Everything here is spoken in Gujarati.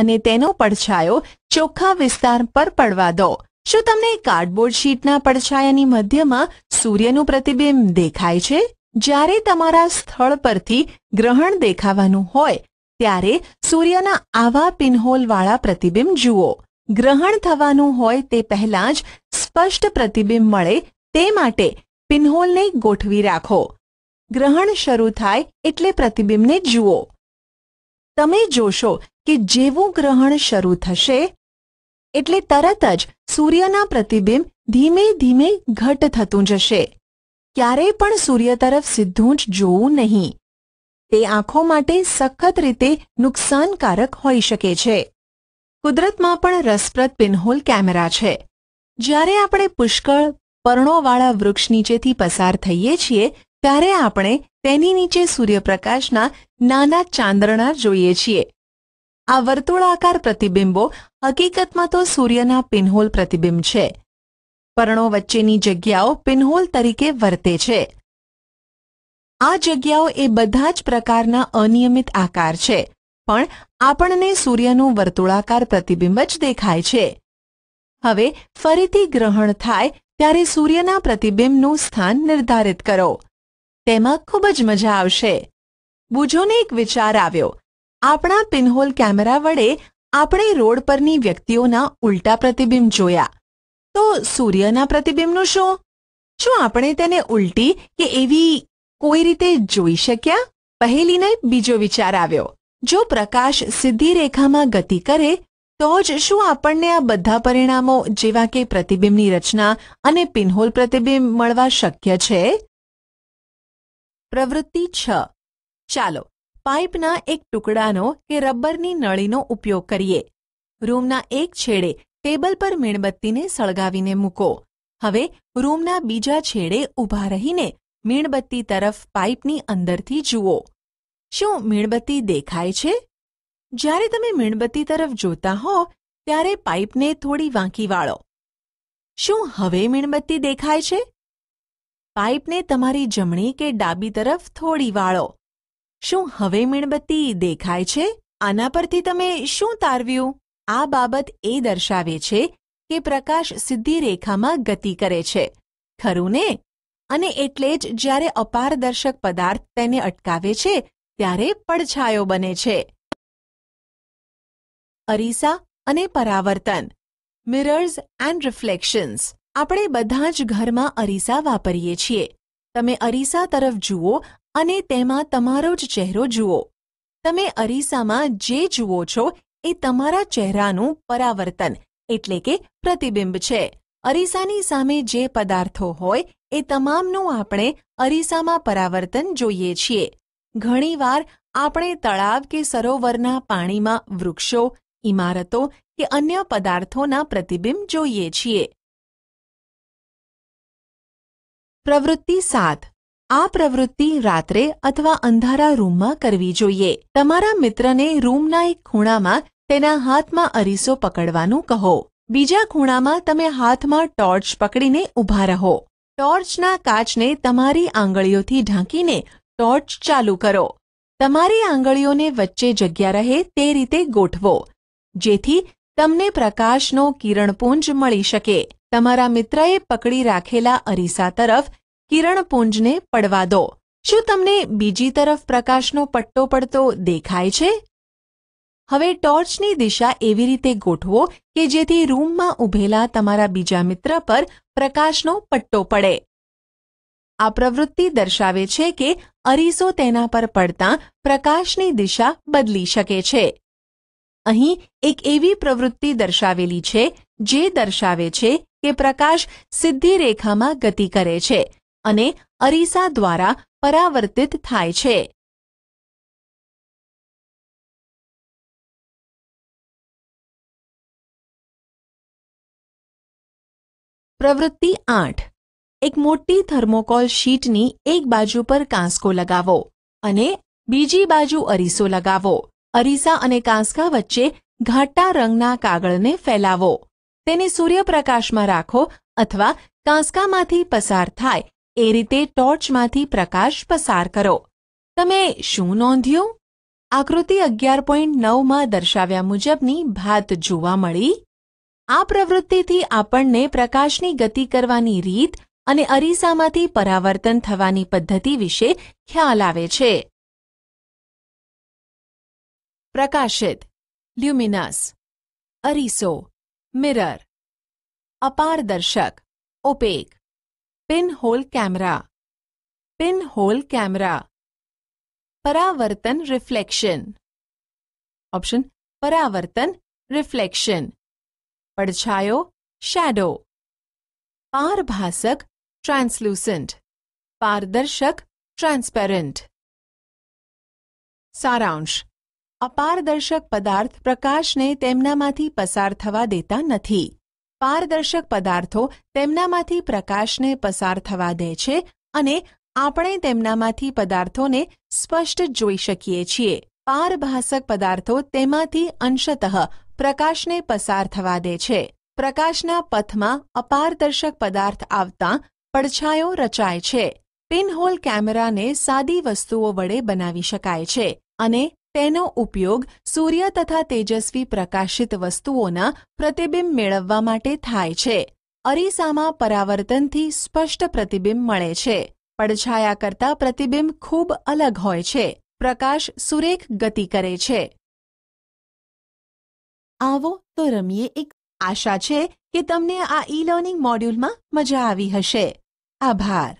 અને તેનો પડછાયો ચોખ્ખા વિસ્તાર પર પડવા દો શું તમને કાર્ડબોર્ડ શીટના પડછાયાની મધ્યમાં સૂર્યનું પ્રતિબિંબ દેખાય છે જ્યારે તમારા સ્થળ પરથી ગ્રહણ દેખાવાનું હોય ત્યારે સૂર્યના આવા પિનહોલવાળા પ્રતિબિંબ જુઓ ગ્રહણ થવાનું હોય તે પહેલાં જ સ્પષ્ટ પ્રતિબિંબ મળે તે માટે પિનહોલને ગોઠવી રાખો ગ્રહણ શરૂ થાય એટલે પ્રતિબિંબને જુઓ તમે જોશો કે જેવું ગ્રહણ શરૂ થશે એટલે તરત જ સૂર્યના પ્રતિબિંબ ધીમે ધીમે ઘટ થતું જશે ક્યારેય પણ સૂર્ય તરફ સીધું જ જોવું નહીં તે આંખો માટે સખત રીતે નુકસાનકારક હોઈ શકે છે કુદરતમાં પણ રસપ્રદ પિનહોલ કેમેરા છે જ્યારે આપણે પુષ્કળ પર્ણોવાળા વૃક્ષ નીચેથી પસાર થઈએ છીએ ત્યારે આપણે તેની નીચે સૂર્યપ્રકાશના નાના ચાંદરણા જોઈએ છીએ આ વર્તુળાકાર પ્રતિબિંબો હકીકતમાં તો સૂર્યના પિનહોલ પ્રતિબિંબ છે પર્ણો વચ્ચેની જગ્યાઓ પિનહોલ તરીકે વર્તે છે આ જગ્યાઓ એ બધા જ પ્રકારના અનિયમિત આકાર છે પણ આપણને સૂર્યનું વર્તુળાકાર પ્રતિબિંબ જ દેખાય છે હવે ફરીથી ગ્રહણ થાય ત્યારે સૂર્યના પ્રતિબિંબનું સ્થાન નિર્ધારિત કરો તેમાં ખૂબ જ મજા આવશે બુજોને એક વિચાર આવ્યો આપણા પિનહોલ કેમેરા વડે આપણે રોડ પરની વ્યક્તિઓના ઉલટા પ્રતિબિંબ જોયા તો સૂર્યના પ્રતિબિંબનું શું શું આપણે તેને ઉલટી કે એવી કોઈ રીતે જોઈ શક્યા પહેલીને બીજો વિચાર આવ્યો જો પ્રકાશ સીધી રેખામાં ગતિ કરે તો જ શું આપણને આ બધા પરિણામો જેવા કે પ્રતિબિંબની રચના અને પિનહોલ પ્રતિબિંબ મળવા શક્ય છે પ્રવૃત્તિ છ ચાલો પાઇપના એક ટુકડાનો કે રબરની નળીનો ઉપયોગ કરીએ રૂમના એક છેડે ટેબલ પર મીણબત્તીને સળગાવીને મૂકો હવે રૂમના બીજા છેડે ઊભા રહીને મીણબત્તી તરફ પાઇપની અંદરથી જુઓ શું મીણબત્તી દેખાય છે જ્યારે તમે મીણબત્તી તરફ જોતા હો ત્યારે પાઇપને થોડી વાંકી વાળો શું હવે મીણબત્તી દેખાય છે પાઇપને તમારી જમણી કે ડાબી તરફ થોડી વાળો શું હવે મીણબત્તી દેખાય છે આના પરથી તમે શું તારવ્યું આ બાબત એ દર્શાવે છે કે પ્રકાશ સીધી રેખામાં ગતિ કરે છે ખરું ને અને એટલે જ જ્યારે અપારદર્શક પદાર્થ તેને અટકાવે છે ત્યારે પડછાયો બને છે અરીસા અને પરાવર્તન મિરર્સ એન્ડ રિફ્લેક્શન્સ આપણે બધા જ ઘરમાં અરીસા વાપરીએ છીએ તમે અરીસા તરફ જુઓ અને તેમાં તમારો જ ચહેરો જુઓ તમે અરીસામાં જે જુઓ છો એ તમારા ચહેરાનું પરાવર્તન એટલે કે પ્રતિબિંબ છે અરીસાની સામે જે પદાર્થો હોય એ તમામનું આપણે અરીસામાં પરાવર્તન જોઈએ છીએ ઘણીવાર આપણે તળાવ કે સરોવરના પાણીમાં વૃક્ષો ઇમારતો કે અન્ય પદાર્થોના પ્રતિબિંબ જોઈએ છીએ પ્રવૃત્તિ સાત આ પ્રવૃત્તિ રાત્રે અથવા અંધારા રૂમમાં કરવી જોઈએ તમારા મિત્રને રૂમના એક ખૂણામાં તેના હાથમાં અરીસો પકડવાનું કહો બીજા ખૂણામાં તમે હાથમાં ટોર્ચ પકડીને ઊભા રહો ટોર્ચના કાચને તમારી આંગળીઓથી ઢાંકીને ટોર્ચ ચાલુ કરો તમારી આંગળીઓને વચ્ચે જગ્યા રહે તે રીતે ગોઠવો જેથી તમને પ્રકાશનો કિરણપુંજ મળી શકે તમારા મિત્રએ પકડી રાખેલા અરીસા તરફ કિરણપુંજને પડવા દો શું તમને બીજી તરફ પ્રકાશનો પટ્ટો પડતો દેખાય છે હવે ટોર્ચની દિશા એવી રીતે ગોઠવો કે જેથી રૂમમાં ઊભેલા તમારા બીજા મિત્ર પર પ્રકાશનો પટ્ટો પડે આ પ્રવૃત્તિ દર્શાવે છે કે અરીસો તેના પર પડતા પ્રકાશની દિશા બદલી શકે છે અહીં એક એવી પ્રવૃત્તિ દર્શાવેલી છે જે દર્શાવે છે કે પ્રકાશ સીધી રેખામાં ગતિ કરે છે અને અરીસા દ્વારા પરાવર્તિત થાય છે પ્રવૃત્તિ આઠ એક મોટી થર્મોકોલ શીટની એક બાજુ પર કાંસકો લગાવો અને બીજી બાજુ અરીસો લગાવો અરીસા અને કાંસકા વચ્ચે ઘાટા રંગના કાગળને ફેલાવો તેને સૂર્યપ્રકાશમાં રાખો અથવા કાંસકામાંથી પસાર થાય એ રીતે ટોર્ચમાંથી પ્રકાશ પસાર કરો તમે શું નોંધ્યું આકૃતિ અગિયાર પોઈન્ટ નવમાં દર્શાવ્યા મુજબની ભાત જોવા મળી આ પ્રવૃત્તિથી આપણને પ્રકાશની ગતિ કરવાની રીત અને અરીસામાંથી પરાવર્તન થવાની પદ્ધતિ વિશે ખ્યાલ આવે છે પ્રકાશિત લ્યુમિનાસ અરીસો मिरर अपारदर्शक opaque pinhole camera pinhole camera परावर्तन रिफ्लेक्शन ऑप्शन परावर्तन रिफ्लेक्शन परछायो शैडो पारभासक ट्रांसलूसेंट पारदर्शक ट्रांसपेरेंट सारांश અપારદર્શક પદાર્થ પ્રકાશને તેમનામાંથી પસાર થવા દેતા નથી પારદર્શક પદાર્થો તેમનામાંથી પ્રકાશને પસાર થવા દે છે અને આપણે તેમનામાંથી પદાર્થોને સ્પષ્ટ જોઈ શકીએ છીએ પારભાસક પદાર્થો તેમાંથી અંશતઃ પ્રકાશને પસાર થવા દે છે પ્રકાશના પથમાં અપારદર્શક પદાર્થ આવતા પડછાયો રચાય છે પિનહોલ કેમેરાને સાદી વસ્તુઓ વડે બનાવી શકાય છે અને તેનો ઉપયોગ સૂર્ય તથા તેજસ્વી પ્રકાશિત વસ્તુઓના પ્રતિબિંબ મેળવવા માટે થાય છે અરીસામાં પરાવર્તનથી સ્પષ્ટ પ્રતિબિંબ મળે છે પડછાયા કરતાં પ્રતિબિંબ ખૂબ અલગ હોય છે પ્રકાશ સુરેખ ગતિ કરે છે આવો તો રમીએ એક આશા છે કે તમને આ ઈ લર્નિંગ મોડ્યુલમાં મજા આવી હશે આભાર